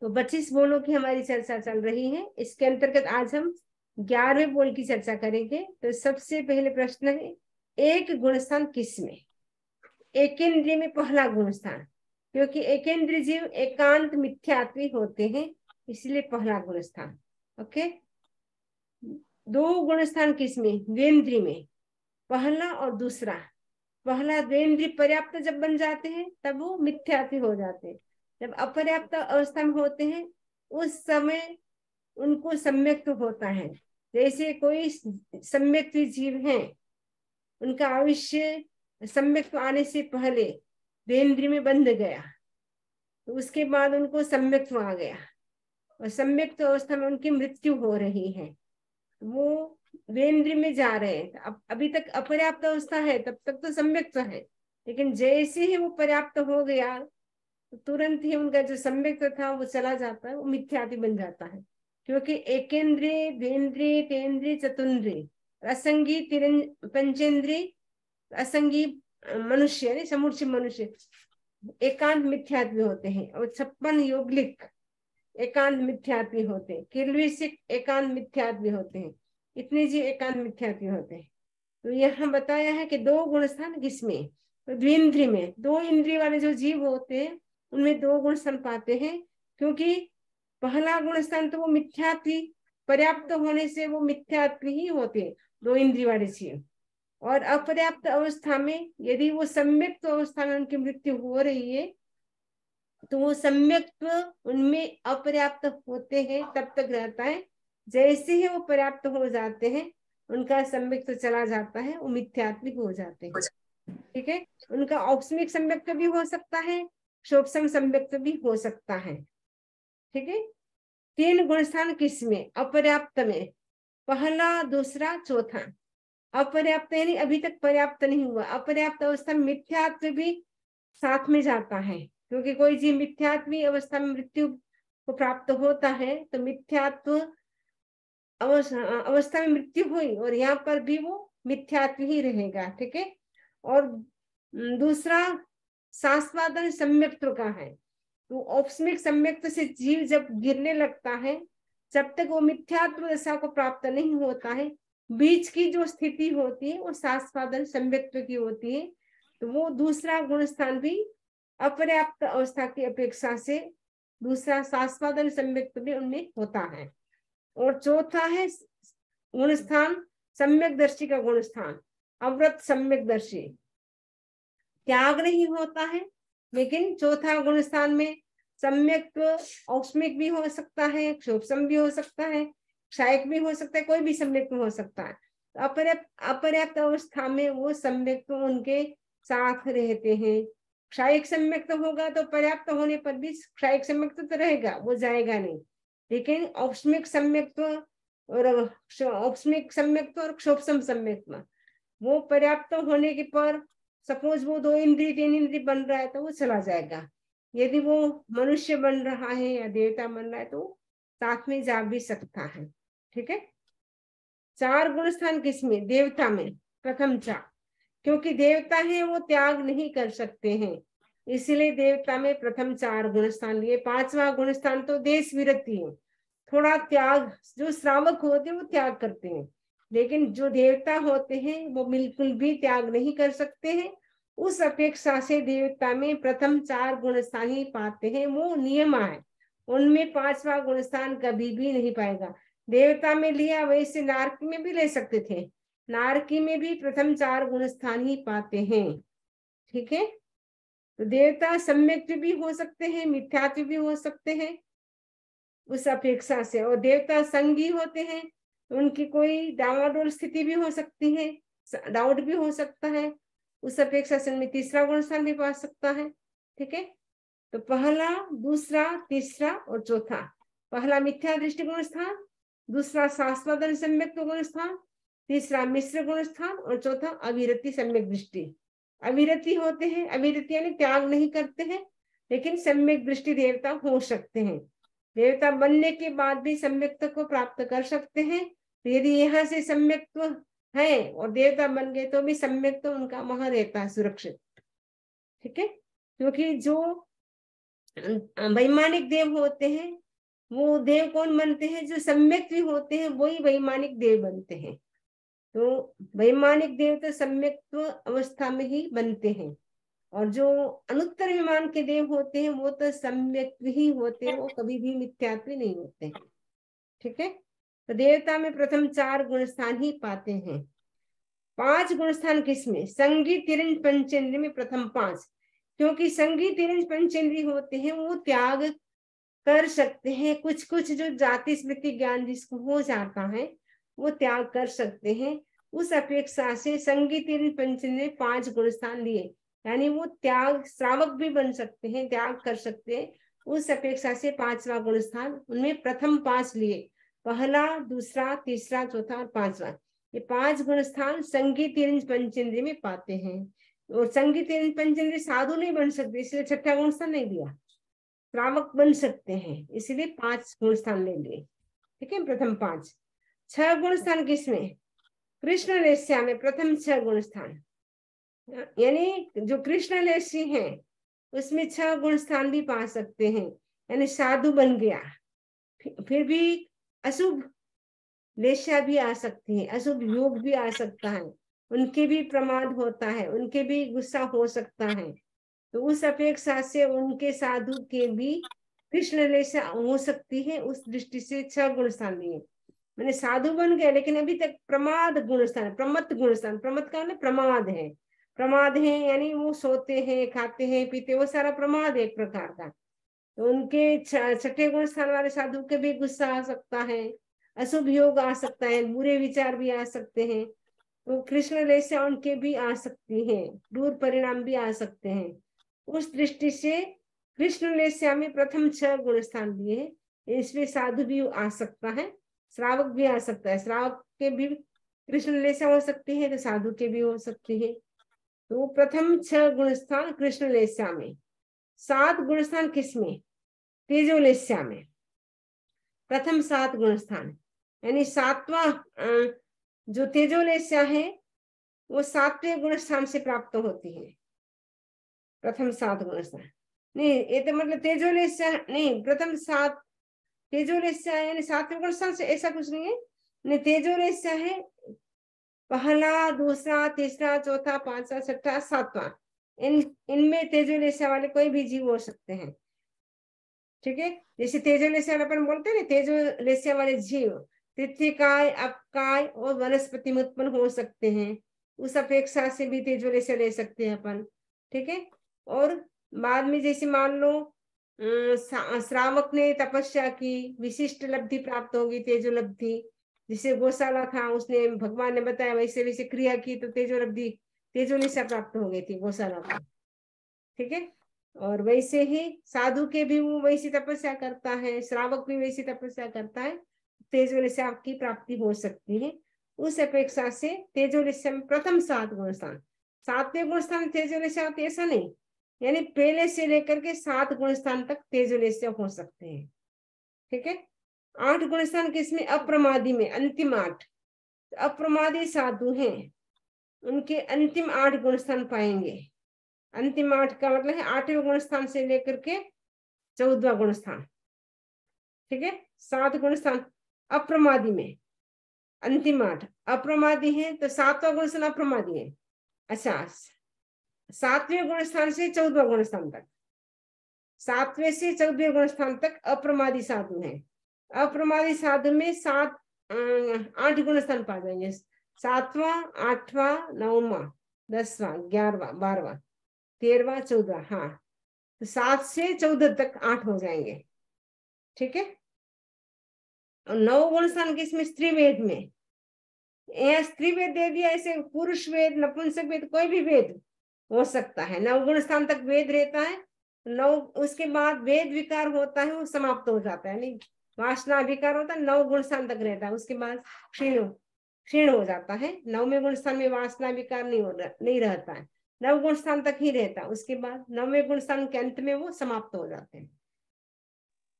तो पच्चीस बोलों की हमारी चर्चा चल रही है इसके अंतर्गत आज हम ग्यारहवें बोल की चर्चा करेंगे तो सबसे पहले प्रश्न है एक गुणस्थान किस में एक इंद्रिय में पहला गुणस्थान क्योंकि एक इंद्रिय जीव एकांत मिथ्यात्वी होते हैं इसलिए पहला गुणस्थान ओके दो गुणस्थान किस में द्वेंद्री में पहला और दूसरा पहला द्वेंद्री पर्याप्त जब बन जाते हैं तब वो मिथ्यात्वी हो जाते हैं जब अपर्याप्त अवस्था में होते हैं उस समय उनको सम्यक होता है जैसे कोई सम्यक जीव है उनका आयुष्य सम्यक आने से पहले बेंद्री में बंध गया तो उसके बाद उनको सम्यक आ गया और सम्यक अवस्था में उनकी मृत्यु हो रही है वो वेन्द्र में जा रहे हैं अभी तक अपर्याप्त अवस्था है तब तक तो सम्यक है लेकिन जैसे ही वो पर्याप्त हो गया तुरंत ही उनका जो सम्यक था वो चला जाता है वो मिथ्यादि बन जाता है क्योंकि एकेंद्रिय द्वेन्द्रिय तेन्द्रिय चतुन्द्रिय असंगी पंचेंद्रिय असंगी मनुष्य यानी समूर्च मनुष्य एकांत मिथ्यात्मी होते हैं और छप्पन योगलिक एकांत मिथ्यात्मी होते हैं किलविशिक एकांत मिथ्यात्व होते हैं इतने जी एकांत मिथ्यात्मी होते हैं तो यहाँ बताया है कि दो गुण स्थान किसमें तो द्विंद्री में दो इंद्री वाले जो जीव होते हैं उनमें दो गुण स्तन पाते हैं क्योंकि पहला गुण स्तन तो वो मिथ्या थी पर्याप्त होने से वो मिथ्या ही होते हैं दो इंद्री वाले से और अपर्याप्त अवस्था में यदि वो सम्यक्त अवस्था में उनकी मृत्यु हो रही है तो वो सम्यक्त्व उनमें अपर्याप्त होते हैं तब तक रहता है जैसे ही वो पर्याप्त हो जाते हैं उनका सम्यक्त चला जाता है वो मिथ्यात्मिक हो जाते हैं ठीक है उनका औपस्मिक सम्यक्त भी हो सकता है शोभसंग संव्यक्त भी हो सकता है ठीक है तीन गुणस्थान किसमें अपर्याप्त में पहला दूसरा चौथा अपर्याप्त यानी अभी तक पर्याप्त नहीं हुआ अपर्याप्त अवस्था मिथ्यात्व भी साथ में जाता है क्योंकि कोई जीव मिथ्यात्वी अवस्था में मृत्यु को प्राप्त होता है तो मिथ्यात्व अवस्था में मृत्यु हुई और यहाँ पर भी वो मिथ्यात्व ही रहेगा ठीक है और दूसरा सास्वादन सम्यक्त्व तो का है तो औपस्मिक सम्यक्त्व से जीव जब गिरने लगता है जब तक वो मिथ्यात्व दशा को प्राप्त नहीं होता है बीच की जो स्थिति होती है वो शास्त्रादन सम्यक्त्व की होती है तो वो दूसरा गुण स्थान भी अपर्याप्त अवस्था की अपेक्षा से दूसरा शास्वादन सम्यक्त्व भी उनमें होता है और चौथा है गुण स्थान सम्यक दर्शी का गुण स्थान अवृत सम्यक दर्शी त्याग नहीं होता है लेकिन चौथा गुण स्थान में सम्यक औष्मिक भी हो सकता है क्षोभसम भी हो सकता है क्षायक भी हो सकता है कोई भी सम्यक हो सकता है अपर्याप्त अपर्याप्त अवस्था में वो सम्यक उनके साथ रहते हैं क्षायिक सम्यक तो होगा तो पर्याप्त होने पर भी क्षायिक सम्यक तो रहेगा वो जाएगा नहीं लेकिन औष्मिक सम्यक और औष्मिक सम्यक और क्षोभसम सम्यक वो पर्याप्त होने के पर सपोज वो दो इंद्री तीन इंद्री बन रहा है तो वो चला जाएगा यदि वो मनुष्य बन रहा है या देवता बन रहा है तो साथ में जा भी सकता है ठीक है चार गुण स्थान किसमें देवता में प्रथम चार क्योंकि देवता है वो त्याग नहीं कर सकते हैं इसलिए देवता में प्रथम चार गुण स्थान लिए पांचवा गुण स्थान तो देश विरति है थोड़ा त्याग जो श्रावक होते हैं वो त्याग करते हैं लेकिन जो देवता होते हैं वो बिल्कुल भी त्याग नहीं कर सकते हैं उस अपेक्षा से देवता में प्रथम चार गुणस्थान ही पाते हैं वो नियम है उनमें पांचवा गुणस्थान कभी भी नहीं पाएगा देवता में लिया वैसे नारकी में भी ले सकते थे नारकी में भी प्रथम चार गुणस्थान ही पाते हैं ठीक है तो देवता सम्यक भी हो सकते हैं मिथ्यात्व भी हो सकते हैं उस अपेक्षा से और देवता संगी होते हैं उनकी कोई डावाडोल स्थिति भी हो सकती है डाउट भी हो सकता है उस अपेक्षा से उनमें तीसरा गुण स्थान भी पा सकता है ठीक है तो पहला दूसरा तीसरा और चौथा पहला मिथ्या दृष्टि गुण स्थान दूसरा शास्त्र सम्यक गुण स्थान तीसरा मिश्र गुण स्थान और चौथा अविरति सम्यक दृष्टि अविरति होते हैं अविरति यानी त्याग नहीं करते हैं लेकिन सम्यक दृष्टि देवता हो सकते हैं देवता बनने के बाद भी सम्यक्त को प्राप्त कर सकते हैं तो यदि यहाँ से सम्यक्त्व है और देवता बन गए तो भी सम्यक्त तो उनका वहां रहता है सुरक्षित ठीक है क्योंकि जो अं, वैमानिक देव होते हैं वो देव कौन बनते हैं जो सम्यक भी होते हैं वही वैमानिक देव बनते हैं तो वैमानिक देव तो सम्यक्त्व अवस्था में ही बनते हैं और जो अनुत्तर विमान के देव होते हैं वो तो सम्यक ही होते हैं वो कभी भी मिथ्यात्वी नहीं होते ठीक है तो देवता में प्रथम चार गुणस्थान ही पाते हैं पांच गुणस्थान किसमें संगी तिरंज पंचेंद्री में प्रथम पांच क्योंकि संगी तिरंज पंचेंद्री होते हैं वो त्याग कर सकते हैं कुछ कुछ जो जाति स्मृति ज्ञान जिसको हो जाता है वो त्याग कर सकते हैं उस अपेक्षा से संगीत पंचेंद्री ने पांच गुणस्थान लिए यानी वो त्याग श्रावक भी बन सकते हैं त्याग कर सकते हैं उस अपेक्षा से पांचवा गुण स्थान उनमें प्रथम पांच लिए पहला दूसरा तीसरा चौथा और पांचवा ये पांच गुण स्थान संगीत पंच में पाते हैं और संगीत पंच साधु नहीं बन सकते इसलिए छठा गुण स्थान नहीं दिया श्रावक बन सकते हैं इसलिए पांच गुण स्थान ले लिए ठीक है प्रथम पांच छह गुण स्थान किसमें कृष्ण रेस्या में प्रथम छह गुण स्थान यानी जो कृष्ण लेशी है उसमें छह गुण स्थान भी पा सकते हैं यानी साधु बन गया फिर भी अशुभ लेशा भी आ सकती है अशुभ योग भी आ सकता है उनके भी प्रमाद होता है उनके भी गुस्सा हो सकता है तो उस अपेक्षा से उनके साधु के भी कृष्ण लेशा हो सकती है उस दृष्टि से छह गुण स्थान लिए मैंने साधु बन गया लेकिन अभी तक प्रमाद गुण स्थान प्रमत गुण स्थान प्रमत का मतलब प्रमाद है प्रमाद है यानी वो सोते हैं खाते हैं पीते वो सारा प्रमाद एक प्रकार का तो उनके छठे गुण स्थान वाले साधु के भी गुस्सा आ सकता है अशुभ योग आ सकता है बुरे विचार भी आ सकते हैं तो कृष्ण रेशा उनके भी आ सकती है दूर परिणाम भी आ सकते हैं उस दृष्टि से कृष्ण लेस्या में प्रथम छह गुण स्थान दिए इसमें साधु भी आ सकता है श्रावक भी आ सकता है श्रावक के भी कृष्ण लेसा हो सकती है तो साधु के भी हो सकती है तो प्रथम छह गुणस्थान कृष्ण लेस्या में सात गुणस्थान किसमें तेजो लेस्या में प्रथम सात गुणस्थान यानी सातवा जो तेजो लेस्या है वो सातवें गुणस्थान से प्राप्त होती है प्रथम सात गुणस्थान नहीं ये तो मतलब तेजोलेस्या नहीं प्रथम सात तेजोलेस्या यानी सातवें गुणस्थान से ऐसा कुछ नहीं है नहीं तेजोलेस्या है पहला दूसरा तीसरा चौथा पांचवा छठा सातवां इन इनमें तेजो वाले कोई भी जीव हो सकते हैं ठीक है जैसे तेजो वाले अपन बोलते हैं ना तेजो वाले जीव तिथिकाय अपकाय और वनस्पति में उत्पन्न हो सकते हैं उस अपेक्षा से भी तेजो ले सकते हैं अपन ठीक है और बाद में जैसे मान लो अं, श्रावक ने तपस्या की विशिष्ट लब्धि प्राप्त होगी तेजो लब्धि जिसे गौशाला था उसने भगवान ने बताया वैसे वैसे क्रिया की तो तेजो निशा प्राप्त हो गई थी गौशाला को ठीक है और वैसे ही साधु के भी वो वैसी तपस्या करता है श्रावक भी वैसी तपस्या करता है निशा की प्राप्ति हो सकती है उस अपेक्षा से तेजोनिशा में प्रथम सात गुण स्थान सातवें गुण स्थान तेजोनिशा होती ऐसा नहीं यानी पहले से लेकर के सात गुण स्थान तक निश्चय हो सकते हैं ठीक है आठ गुण स्थान किसमें अप्रमादी में अंतिम आठ तो अप्रमादी साधु हैं उनके अंतिम आठ गुण स्थान पाएंगे अंतिम आठ का मतलब है आठवें गुण स्थान से लेकर के चौदवा गुण स्थान ठीक है सात गुण स्थान अप्रमादी में अंतिम आठ अप्रमादी है तो सातवा गुण स्थान अप्रमादी है अच्छा सातवें गुण स्थान से चौदवा गुण स्थान तक सातवें से चौदवें गुण स्थान तक अप्रमादी साधु हैं अप्रमादी साधन में सात अं, आठ गुण स्थान पा जाएंगे सातवां आठवां नौवा दसवां ग्यारहवा बारवा तेरवा चौदह हाँ तो सात से चौदह तक आठ हो जाएंगे ठीक है और नौ गुण स्थान किसमें स्त्री वेद में यहाँ स्त्री वेद दे दिया ऐसे पुरुष वेद नपुंसक वेद कोई भी वेद हो सकता है नव गुण स्थान तक वेद रहता है नौ उसके बाद वेद विकार होता है वो समाप्त हो जाता है नहीं वासना अधिकार होता तो है नव गुण स्थान तक रहता है उसके बाद क्षीण क्षीण हो जाता है नव में गुण स्थान में वासना विकार नहीं हो नहीं रहता है नव गुण स्थान तक ही रहता है उसके बाद नववे गुण स्थान के अंत में वो समाप्त हो जाते हैं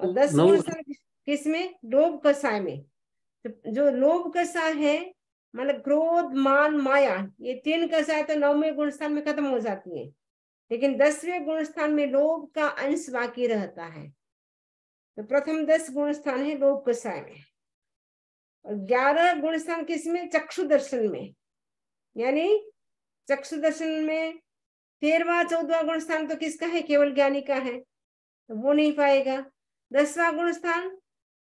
और दस गुण स्थान किसमें लोभ कसाय में तो जो लोभ कसा है मतलब क्रोध मान माया ये तीन कसाय तो नौवे गुण स्थान में खत्म हो जाती है लेकिन दसवें गुण स्थान में लोभ का अंश बाकी रहता है तो प्रथम दस गुण स्थान है लोक कसाय में और ग्यारह गुण स्थान किसमें चक्षु दर्शन में यानी चक्षु दर्शन में तेरवा चौदवा गुण स्थान तो किसका है केवल ज्ञानी का है तो वो नहीं पाएगा दसवा गुण स्थान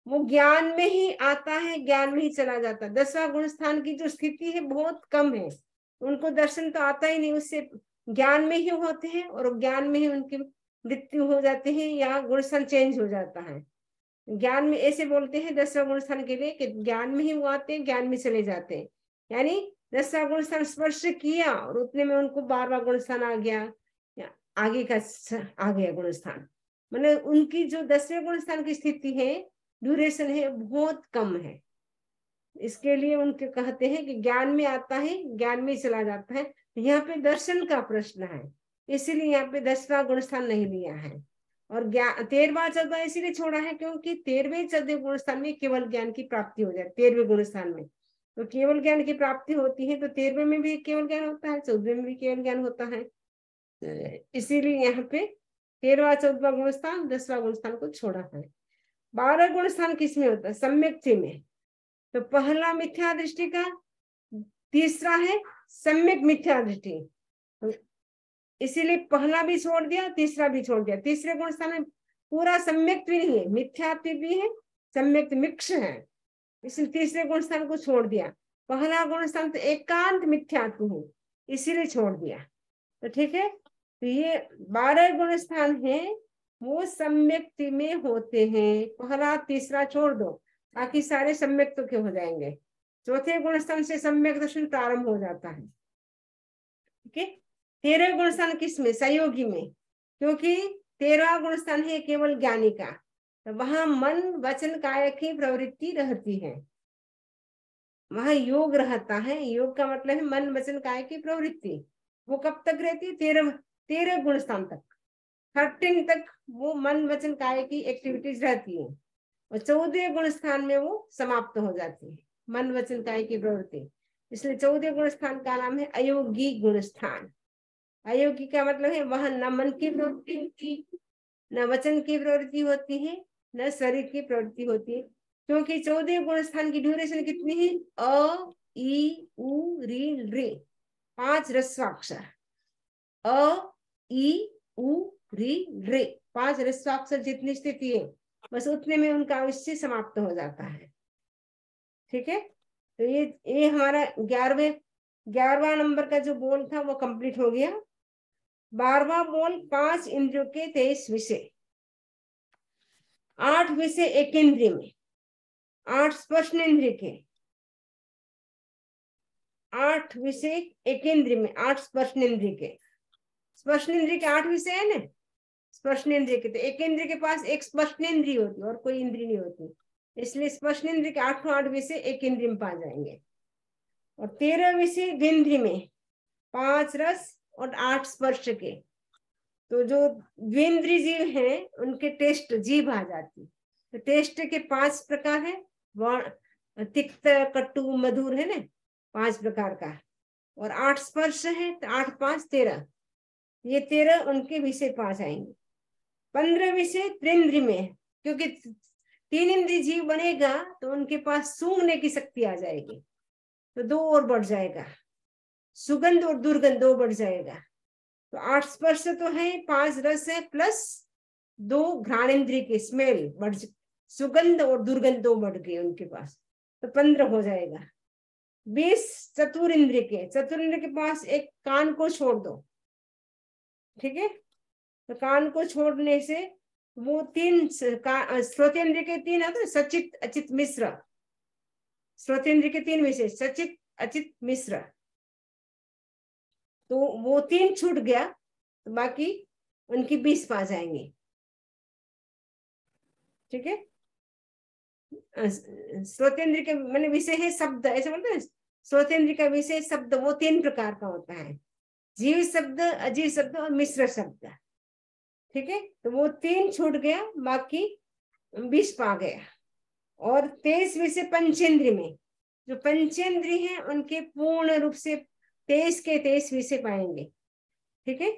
वो ज्ञान में ही आता है ज्ञान में ही चला जाता है दसवा गुण स्थान की जो स्थिति है बहुत कम है उनको दर्शन तो आता ही नहीं उससे ज्ञान में ही होते हैं और ज्ञान में ही उनकी मृत्यु हो जाती है या गुणस्थान चेंज हो जाता है ज्ञान में ऐसे बोलते हैं दसवा गुणस्थान के लिए कि ज्ञान में ही वो आते हैं ज्ञान में चले जाते हैं यानी दसवा गुणस्थान स्पर्श किया और उतने में उनको बारवा गुणस्थान आ गया आगे का आ गया गुणस्थान मतलब उनकी जो दसवें गुणस्थान की स्थिति है ड्यूरेशन है बहुत कम है इसके लिए उनके कहते हैं कि ज्ञान में आता है ज्ञान में चला जाता है यहाँ पे दर्शन का प्रश्न है इसीलिए यहाँ पे दसवा गुणस्थान नहीं लिया है और ज्ञान तेरवा चौदवा इसीलिए छोड़ा है क्योंकि तेरहवे चौदह गुणस्थान में केवल ज्ञान की प्राप्ति हो जाए तेरहवे गुणस्थान में तो केवल ज्ञान की प्राप्ति होती है तो तेरहवे में भी केवल ज्ञान होता है चौदह में भी केवल ज्ञान होता है तो इसीलिए यहाँ पे तेरहवा चौदवा गुणस्थान दसवा गुणस्थान को छोड़ा है बारह गुणस्थान किसमें होता है सम्यक्ति में तो पहला मिथ्या दृष्टि का तीसरा है सम्यक मिथ्या दृष्टि इसीलिए पहला भी छोड़ दिया तीसरा भी छोड़ दिया तीसरे गुण स्थान में पूरा सम्यक्त भी नहीं है मिथ्यात्व भी है सम्यक्त मिक्स है इसलिए तीसरे गुण स्थान को छोड़ दिया पहला गुण स्थान तो एकांत मिथ्यात्व है इसीलिए छोड़ दिया तो ठीक है तो ये बारह गुण स्थान है वो सम्यक्ति में होते हैं पहला तीसरा छोड़ दो बाकी सारे सम्यक तो के हो जाएंगे चौथे गुण स्थान से सम्यक दर्शन प्रारंभ हो जाता है ठीक है तेरह गुण स्थान किसमें सहयोगी में क्योंकि तेरह गुण स्थान है केवल ज्ञानी का तो वहां मन वचन काय की प्रवृत्ति रहती है वहां योग रहता है योग का मतलब है मन वचन काय की प्रवृत्ति वो कब तक रहती है तेरह तेरह गुण स्थान तक थर्टीन तक वो मन वचन काय की एक्टिविटीज रहती है और चौदह गुण स्थान में वो समाप्त हो जाती है मन वचन काय की प्रवृत्ति इसलिए चौदह गुण स्थान का नाम है अयोगी गुण स्थान अयोगी का मतलब है वहां न मन की प्रवृत्ति होती न वचन की प्रवृत्ति होती है न शरीर की प्रवृत्ति होती है क्योंकि चौदह गुण स्थान की ड्यूरेशन कितनी है अ ई उ री रे पांच रस्वाक्षर अ ई उ री रे पांच रस्वाक्षर जितनी स्थिति है बस उतने में उनका अवश्य समाप्त हो जाता है ठीक है तो ये ये हमारा ग्यारहवें ग्यारहवा नंबर का जो बोल था वो कंप्लीट हो गया बारवा मोल पांच इंद्रियों के तेईस विषय आठ विषय एक इंद्रिय में आठ स्पर्श इंद्रिय के आठ विषय एक इंद्रिय में आठ स्पर्श इंद्रिय के स्पर्श इंद्रिय के आठ विषय है ना स्पर्श इंद्रिय के तो एक इंद्रिय के पास एक स्पर्श इंद्रिय होती और कोई इंद्रिय नहीं होती इसलिए स्पर्श इंद्रिय के आठों आठ विषय एक इंद्रिय में पा जाएंगे और तेरह विषय इंद्रिय में पांच रस और आठ स्पर्श के तो जो द्वेंद्री जीव है उनके टेस्ट जीव आ जाती तो टेस्ट के पांच प्रकार है तिक्त कट्टु मधुर है ना पांच प्रकार का और आठ स्पर्श है तो आठ पांच तेरह ये तेरह उनके विषय पांच आएंगे पंद्रह विषय त्रिंद्री में क्योंकि तीन इंद्री जीव बनेगा तो उनके पास सूंघने की शक्ति आ जाएगी तो दो और बढ़ जाएगा सुगंध और दुर्गंध दो बढ़ जाएगा तो आठ स्पर्श तो है पांच रस है प्लस दो घ्राणेन्द्रीय के स्मेल बढ़ सुगंध और दुर्गंध दो बढ़ गए उनके पास तो पंद्रह हो जाएगा बीस चतुर इंद्र के चतुर इंद्र के पास एक कान को छोड़ दो ठीक है तो कान को छोड़ने से वो तीन इंद्रिय के तीन आते तो सचित अचित मिश्र इंद्रिय के तीन विशेष सचित अचित मिश्र तो वो तीन छूट गया तो बाकी उनकी बीस पास जाएंगे ठीक है स्रोतेंद्र के मैंने विषय है शब्द ऐसे बोलते हैं स्रोतेंद्र का विषय शब्द वो तीन प्रकार का होता है जीव शब्द अजीव शब्द और मिश्र शब्द ठीक है तो वो तीन छूट गया बाकी बीस पा गया और तेईस विषय पंचेंद्री में जो पंचेंद्री है उनके पूर्ण रूप से तेईस के तेईस विषय पाएंगे ठीक है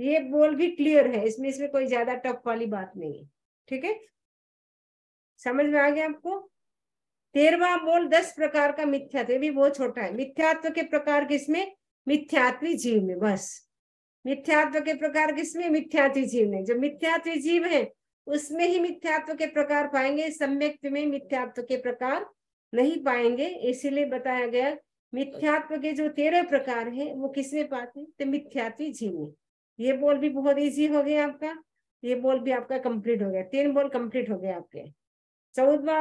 ये बोल भी क्लियर है इसमें इसमें कोई ज्यादा टफ वाली बात नहीं है ठीक है समझ में आ गया आपको तेरवा बोल दस प्रकार का मिथ्यात्व तो ये भी बहुत छोटा है मिथ्यात्व के प्रकार किसमें मिथ्यात्वी जीव में बस मिथ्यात्व के प्रकार किसमें मिथ्यात्वी जीव में जो मिथ्यात्वी जीव है उसमें ही मिथ्यात्व के प्रकार पाएंगे सम्यक्त में मिथ्यात्व के प्रकार नहीं पाएंगे इसीलिए बताया गया मिथ्यात्व के जो तेरह प्रकार है वो किसमें पाते तो मिथ्यात्वी जीवनी ये बोल भी बहुत इजी हो गया आपका ये बोल भी आपका कंप्लीट हो गया तीन बोल कंप्लीट हो गया आपके चौदवा